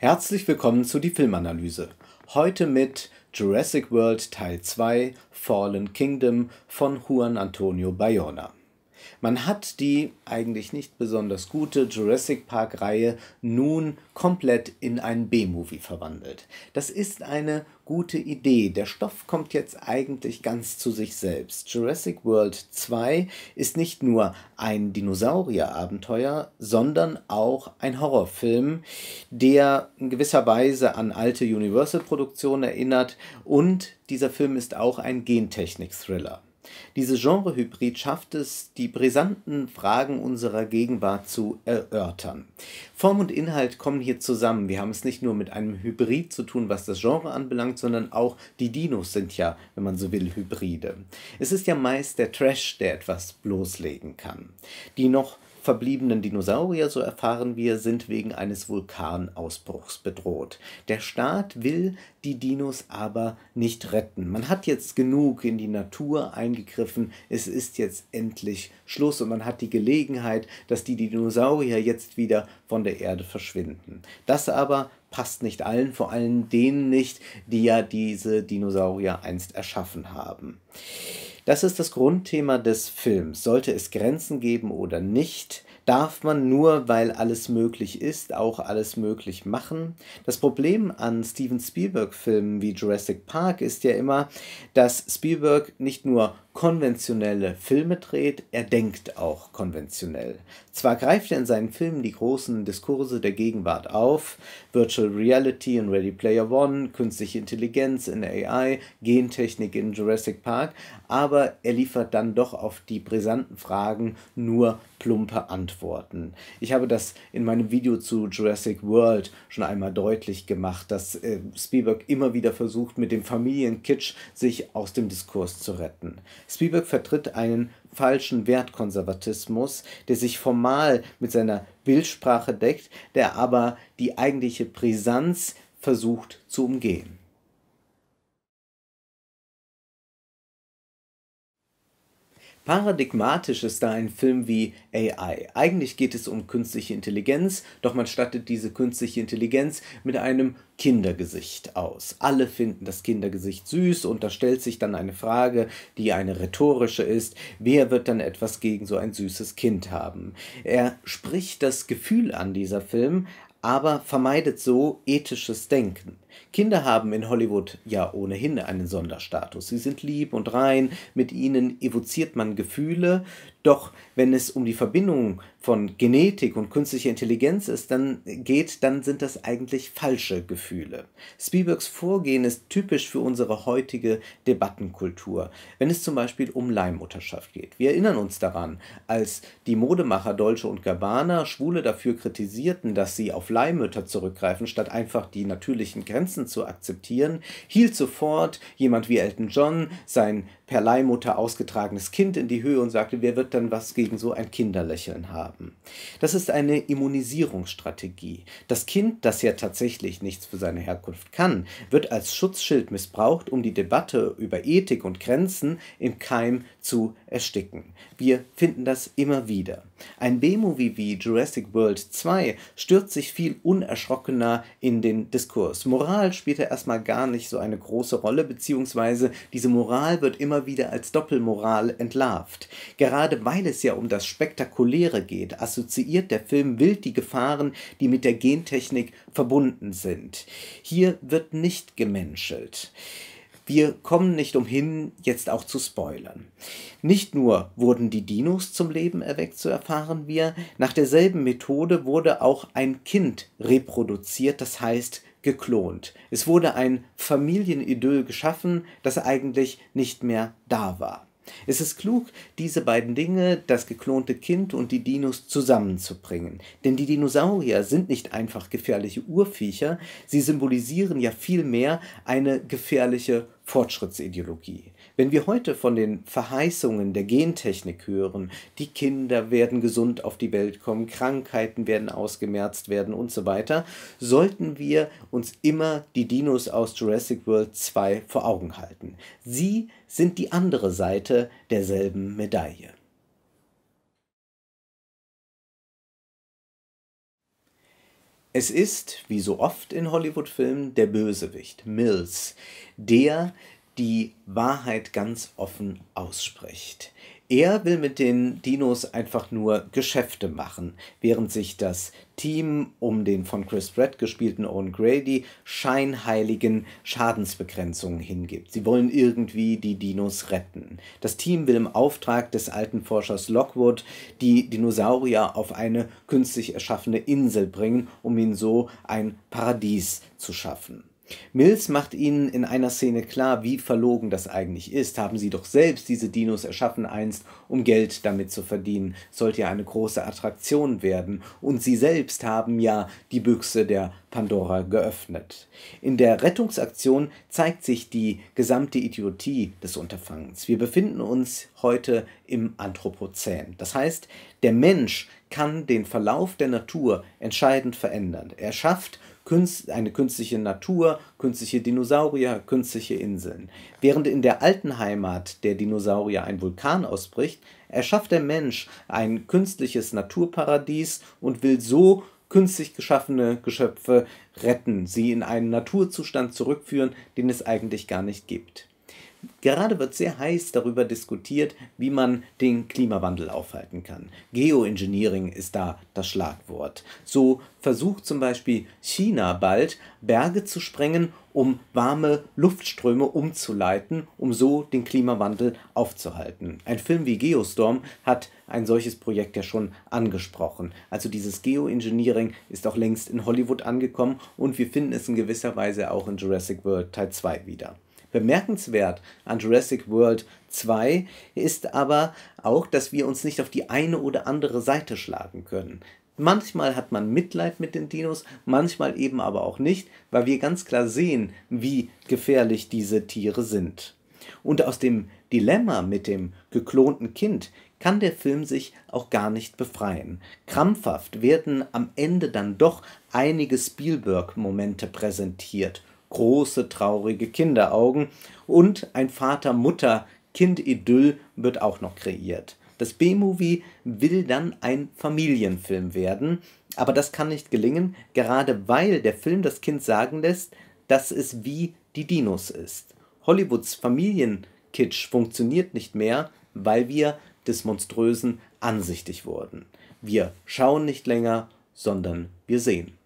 Herzlich willkommen zu die Filmanalyse. Heute mit Jurassic World Teil 2 Fallen Kingdom von Juan Antonio Bayona. Man hat die eigentlich nicht besonders gute Jurassic Park-Reihe nun komplett in einen B-Movie verwandelt. Das ist eine gute Idee. Der Stoff kommt jetzt eigentlich ganz zu sich selbst. Jurassic World 2 ist nicht nur ein Dinosaurier-Abenteuer, sondern auch ein Horrorfilm, der in gewisser Weise an alte Universal-Produktionen erinnert und dieser Film ist auch ein Gentechnik-Thriller. Diese Genrehybrid schafft es, die brisanten Fragen unserer Gegenwart zu erörtern. Form und Inhalt kommen hier zusammen. Wir haben es nicht nur mit einem Hybrid zu tun, was das Genre anbelangt, sondern auch die Dinos sind ja, wenn man so will, Hybride. Es ist ja meist der Trash, der etwas bloßlegen kann. Die noch verbliebenen Dinosaurier, so erfahren wir, sind wegen eines Vulkanausbruchs bedroht. Der Staat will die Dinos aber nicht retten. Man hat jetzt genug in die Natur eingegriffen, es ist jetzt endlich Schluss und man hat die Gelegenheit, dass die Dinosaurier jetzt wieder von der Erde verschwinden. Das aber passt nicht allen, vor allem denen nicht, die ja diese Dinosaurier einst erschaffen haben. Das ist das Grundthema des Films. Sollte es Grenzen geben oder nicht? darf man nur, weil alles möglich ist, auch alles möglich machen. Das Problem an Steven Spielberg-Filmen wie Jurassic Park ist ja immer, dass Spielberg nicht nur konventionelle Filme dreht, er denkt auch konventionell. Zwar greift er in seinen Filmen die großen Diskurse der Gegenwart auf, Virtual Reality in Ready Player One, künstliche Intelligenz in AI, Gentechnik in Jurassic Park, aber er liefert dann doch auf die brisanten Fragen nur plumpe Antworten beantworten. Ich habe das in meinem Video zu Jurassic World schon einmal deutlich gemacht, dass äh, Spielberg immer wieder versucht, mit dem Familienkitsch sich aus dem Diskurs zu retten. Spielberg vertritt einen falschen Wertkonservatismus, der sich formal mit seiner Bildsprache deckt, der aber die eigentliche Brisanz versucht zu umgehen. Paradigmatisch ist da ein Film wie AI. Eigentlich geht es um künstliche Intelligenz, doch man stattet diese künstliche Intelligenz mit einem Kindergesicht aus. Alle finden das Kindergesicht süß und da stellt sich dann eine Frage, die eine rhetorische ist. Wer wird dann etwas gegen so ein süßes Kind haben? Er spricht das Gefühl an dieser Film, aber vermeidet so ethisches Denken. Kinder haben in Hollywood ja ohnehin einen Sonderstatus. Sie sind lieb und rein, mit ihnen evoziert man Gefühle, doch wenn es um die Verbindung von Genetik und künstlicher Intelligenz ist, dann geht, dann sind das eigentlich falsche Gefühle. Spielbergs Vorgehen ist typisch für unsere heutige Debattenkultur, wenn es zum Beispiel um Leihmutterschaft geht. Wir erinnern uns daran, als die Modemacher Dolce und Gabbana Schwule dafür kritisierten, dass sie auf Leihmütter zurückgreifen, statt einfach die natürlichen Grenzen Grenzen zu akzeptieren, hielt sofort jemand wie Elton John sein per Leihmutter ausgetragenes Kind in die Höhe und sagte, wer wird dann was gegen so ein Kinderlächeln haben? Das ist eine Immunisierungsstrategie. Das Kind, das ja tatsächlich nichts für seine Herkunft kann, wird als Schutzschild missbraucht, um die Debatte über Ethik und Grenzen im Keim zu ersticken. Wir finden das immer wieder. Ein B-Movie wie Jurassic World 2 stürzt sich viel unerschrockener in den Diskurs. Moral spielt ja erstmal gar nicht so eine große Rolle, beziehungsweise diese Moral wird immer immer wieder als Doppelmoral entlarvt. Gerade weil es ja um das Spektakuläre geht, assoziiert der Film wild die Gefahren, die mit der Gentechnik verbunden sind. Hier wird nicht gemenschelt. Wir kommen nicht umhin, jetzt auch zu spoilern. Nicht nur wurden die Dinos zum Leben erweckt, so erfahren wir, nach derselben Methode wurde auch ein Kind reproduziert, das heißt geklont. Es wurde ein Familienidyll geschaffen, das eigentlich nicht mehr da war. Es ist klug, diese beiden Dinge, das geklonte Kind und die Dinos, zusammenzubringen. Denn die Dinosaurier sind nicht einfach gefährliche Urviecher, sie symbolisieren ja vielmehr eine gefährliche Fortschrittsideologie. Wenn wir heute von den Verheißungen der Gentechnik hören, die Kinder werden gesund auf die Welt kommen, Krankheiten werden ausgemerzt werden und so weiter, sollten wir uns immer die Dinos aus Jurassic World 2 vor Augen halten. Sie sind die andere Seite derselben Medaille. Es ist, wie so oft in Hollywood-Filmen, der Bösewicht, Mills, der die Wahrheit ganz offen ausspricht. Er will mit den Dinos einfach nur Geschäfte machen, während sich das Team um den von Chris Pratt gespielten Owen Grady scheinheiligen Schadensbegrenzungen hingibt. Sie wollen irgendwie die Dinos retten. Das Team will im Auftrag des alten Forschers Lockwood die Dinosaurier auf eine künstlich erschaffene Insel bringen, um ihnen so ein Paradies zu schaffen. Mills macht ihnen in einer Szene klar, wie verlogen das eigentlich ist. Haben sie doch selbst diese Dinos erschaffen einst, um Geld damit zu verdienen. Sollte ja eine große Attraktion werden. Und sie selbst haben ja die Büchse der Pandora geöffnet. In der Rettungsaktion zeigt sich die gesamte Idiotie des Unterfangens. Wir befinden uns heute im Anthropozän. Das heißt, der Mensch kann den Verlauf der Natur entscheidend verändern. Er schafft Künst, eine künstliche Natur, künstliche Dinosaurier, künstliche Inseln. Während in der alten Heimat der Dinosaurier ein Vulkan ausbricht, erschafft der Mensch ein künstliches Naturparadies und will so künstlich geschaffene Geschöpfe retten, sie in einen Naturzustand zurückführen, den es eigentlich gar nicht gibt. Gerade wird sehr heiß darüber diskutiert, wie man den Klimawandel aufhalten kann. Geoengineering ist da das Schlagwort. So versucht zum Beispiel China bald, Berge zu sprengen, um warme Luftströme umzuleiten, um so den Klimawandel aufzuhalten. Ein Film wie Geostorm hat ein solches Projekt ja schon angesprochen. Also dieses Geoengineering ist auch längst in Hollywood angekommen und wir finden es in gewisser Weise auch in Jurassic World Teil 2 wieder. Bemerkenswert an Jurassic World 2 ist aber auch, dass wir uns nicht auf die eine oder andere Seite schlagen können. Manchmal hat man Mitleid mit den Dinos, manchmal eben aber auch nicht, weil wir ganz klar sehen, wie gefährlich diese Tiere sind. Und aus dem Dilemma mit dem geklonten Kind kann der Film sich auch gar nicht befreien. Krampfhaft werden am Ende dann doch einige Spielberg-Momente präsentiert große, traurige Kinderaugen und ein Vater-Mutter-Kind-Idyll wird auch noch kreiert. Das B-Movie will dann ein Familienfilm werden, aber das kann nicht gelingen, gerade weil der Film das Kind sagen lässt, dass es wie die Dinos ist. Hollywoods Familienkitsch funktioniert nicht mehr, weil wir des Monströsen ansichtig wurden. Wir schauen nicht länger, sondern wir sehen.